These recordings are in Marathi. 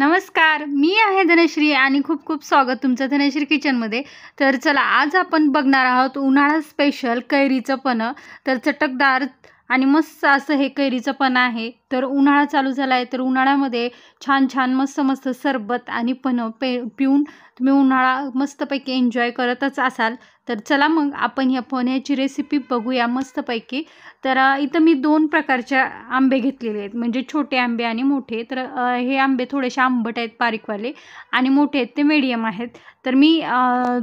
नमस्कार मी आहे धनश्री आणि खूप खूप स्वागत तुमचं धनश्री किचनमध्ये तर चला आज आपण बघणार आहोत उन्हाळा स्पेशल कैरीचं पण तर चटकदार आणि मस्त असं हे कैरीचं पण आहे तर उन्हाळा चालू झाला आहे तर उन्हाळ्यामध्ये छान छान मस्त मस्त सरबत आणि पण पे पिऊन तुम्ही उन्हाळा मस्तपैकी एन्जॉय करतच असाल तर चला मग आपण ह्या पोह्याची रेसिपी बघूया मस्तपैकी तर इथं मी दोन प्रकारच्या आंबे घेतलेले आहेत म्हणजे छोटे आंबे आणि मोठे तर हे आंबे थोडेसे आंबट आहेत बारीकवाले आणि मोठे आहेत ते मिडियम आहेत तर मी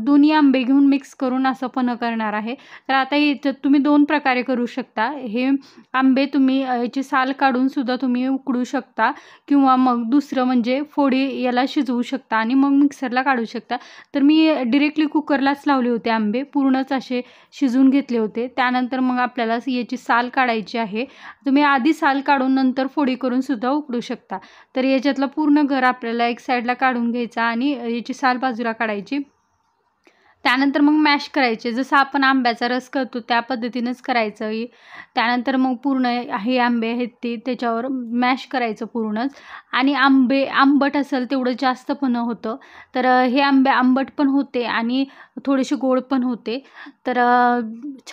दोन्ही आंबे घेऊन मिक्स करून असं पण करणार आहे तर आता याच्यात तुम्ही दोन प्रकारे करू शकता हे आंबे तुम्ही याची साल काढूनसुद्धा तुम्ही उकडू शकता किंवा मग दुसरं म्हणजे फोडी याला शिजवू शकता आणि मग मिक्सरला काढू शकता तर मी डिरेक्टली कुकरलाच लावले होते आंबे आंबे पूर्णच असे शिजून घेतले होते त्यानंतर मग आपल्याला याची साल काढायची आहे तुम्ही आधी साल काढून नंतर फोडी करून सुद्धा उकडू शकता तर याच्यातला पूर्ण घर आपल्याला एक साईडला काढून घ्यायचा आणि याची साल बाजूला काढायची त्यानंतर मग मॅश करायचे जसं आपण आंब्याचा रस करतो त्या पद्धतीनंच करायचं त्यानंतर मग पूर्ण हे आंबे आहेत ते त्याच्यावर मॅश करायचं पूर्णच आणि आंबे आंबट असेल तेवढं जास्त पण होतं तर हे आंबे आंबट पण होते आणि थोडेसे गोड पण होते तर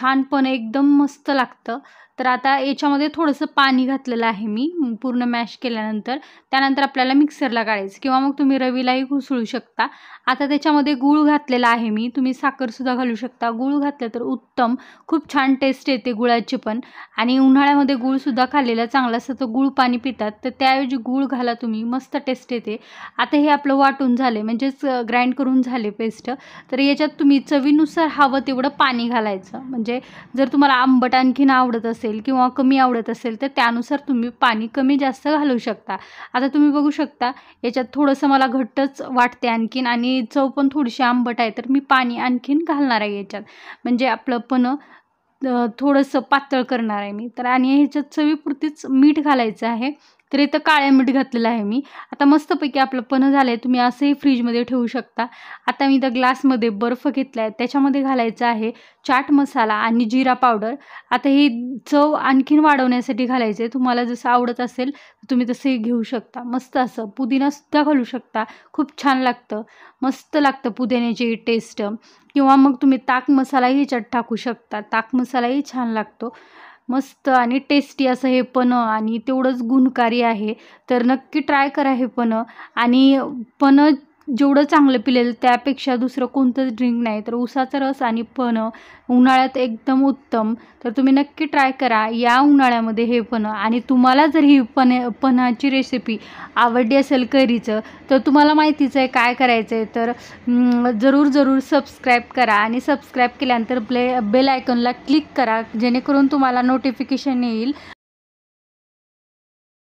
छान पण एकदम मस्त लागतं तर आता याच्यामध्ये थोडंसं पाणी घातलेलं आहे मी पूर्ण मॅश केल्यानंतर त्यानंतर आपल्याला मिक्सरला काढायचं किंवा मग तुम्ही रवीलाही घुसळू शकता आता त्याच्यामध्ये गूळ घातलेला आहे मी तुम्ही साखरसुद्धा घालू शकता गुळ घातलं तर उत्तम खूप छान टेस्ट येते गुळाची पण आणि उन्हाळ्यामध्ये गूळसुद्धा खाल्लेला चांगला असतं तर गूळ पाणी पितात तर त्याऐवजी गुळ घाला तुम्ही मस्त टेस्ट येते आता हे आपलं वाटून झाले म्हणजेच ग्राइंड करून झाले पेस्ट तर याच्यात तुम्ही चवीनुसार हवं तेवढं पाणी घालायचं म्हणजे जर तुम्हाला आंबट आणखीन आवडत असेल किंवा कमी आवडत असेल तर त्यानुसार तुम्ही पाणी कमी जास्त घालू शकता आता तुम्ही बघू शकता याच्यात थोडंसं मला घट्टच वाटते आणखीन आणि चव पण थोडीशी आंबट आहे तर मी पाणी पाणी आणखीन घालणार आहे याच्यात म्हणजे आपलं पण थोडंसं पातळ करणार आहे मी तर आणि ह्याच्यात चवीपुरतीच मीठ घालायचं आहे तर इथं काळ्या मीठ घातलेलं आहे मी आता मस्तपैकी आपलं पण झालं आहे तुम्ही असंही फ्रीजमध्ये ठेवू शकता आता मी त्या ग्लासमध्ये बर्फ घेतला आहे त्याच्यामध्ये घालायचं आहे चाट मसाला आणि जिरा पावडर आता ही चव आणखीन वाढवण्यासाठी घालायचं आहे तुम्हाला जसं आवडत असेल तुम्ही तसंही घेऊ शकता मस्त असं पुदिनासुद्धा घालू शकता खूप छान लागतं मस्त लागतं पुदिन्याची टेस्ट किंवा मग तुम्ही ताक मसालाही ह्याच्यात टाकू शकता ताक मसालाही छान लागतो मस्त आणि टेस्टी असं हे पण आणि तेवढंच गुणकारी आहे तर नक्की ट्राय करा हे पण आणि पण जेवढं चांगलं पिलेल त्यापेक्षा दुसरं कोणतंच ड्रिंक नाही तर उसाचा रस आणि पणं उन्हाळ्यात एकदम उत्तम तर तुम्ही नक्की ट्राय करा या उन्हाळ्यामध्ये हे पनं आणि तुम्हाला जर ही पनाची पन्हाची रेसिपी आवडली असेल करीचं तर तुम्हाला माहितीच आहे काय करायचं आहे तर जरूर जरूर सबस्क्राईब करा आणि सबस्क्राईब केल्यानंतर प्ले बेल आयकॉनला क्लिक करा जेणेकरून तुम्हाला नोटिफिकेशन येईल